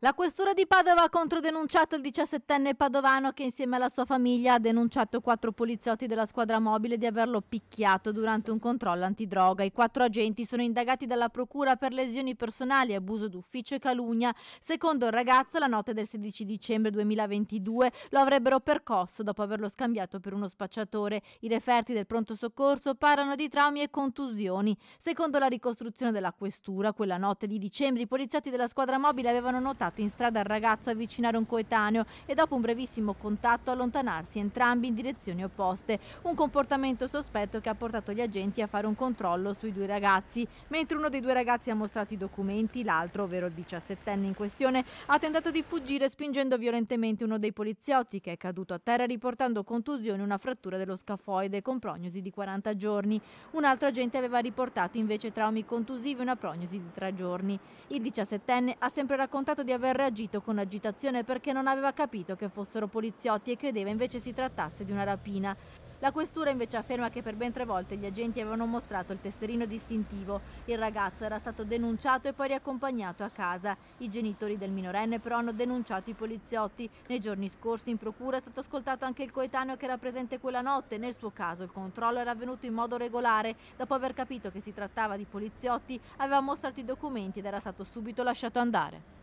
La questura di Padova ha controdenunciato il 17enne padovano che insieme alla sua famiglia ha denunciato quattro poliziotti della squadra mobile di averlo picchiato durante un controllo antidroga. I quattro agenti sono indagati dalla procura per lesioni personali, abuso d'ufficio e calunnia. Secondo il ragazzo, la notte del 16 dicembre 2022 lo avrebbero percosso dopo averlo scambiato per uno spacciatore. I referti del pronto soccorso parlano di traumi e contusioni. Secondo la ricostruzione della questura, quella notte di dicembre i poliziotti della squadra mobile avevano notato portato in strada il ragazzo a avvicinare un coetaneo e dopo un brevissimo contatto allontanarsi entrambi in direzioni opposte. Un comportamento sospetto che ha portato gli agenti a fare un controllo sui due ragazzi. Mentre uno dei due ragazzi ha mostrato i documenti, l'altro, ovvero il 17enne in questione, ha tentato di fuggire spingendo violentemente uno dei poliziotti che è caduto a terra riportando contusione e una frattura dello scafoide con prognosi di 40 giorni. Un altro agente aveva riportato invece traumi contusivi e una prognosi di 3 giorni. Il 17enne ha sempre raccontato di aver aver reagito con agitazione perché non aveva capito che fossero poliziotti e credeva invece si trattasse di una rapina. La questura invece afferma che per ben tre volte gli agenti avevano mostrato il tesserino distintivo. Il ragazzo era stato denunciato e poi riaccompagnato a casa. I genitori del minorenne però hanno denunciato i poliziotti. Nei giorni scorsi in procura è stato ascoltato anche il coetaneo che era presente quella notte. Nel suo caso il controllo era avvenuto in modo regolare. Dopo aver capito che si trattava di poliziotti aveva mostrato i documenti ed era stato subito lasciato andare.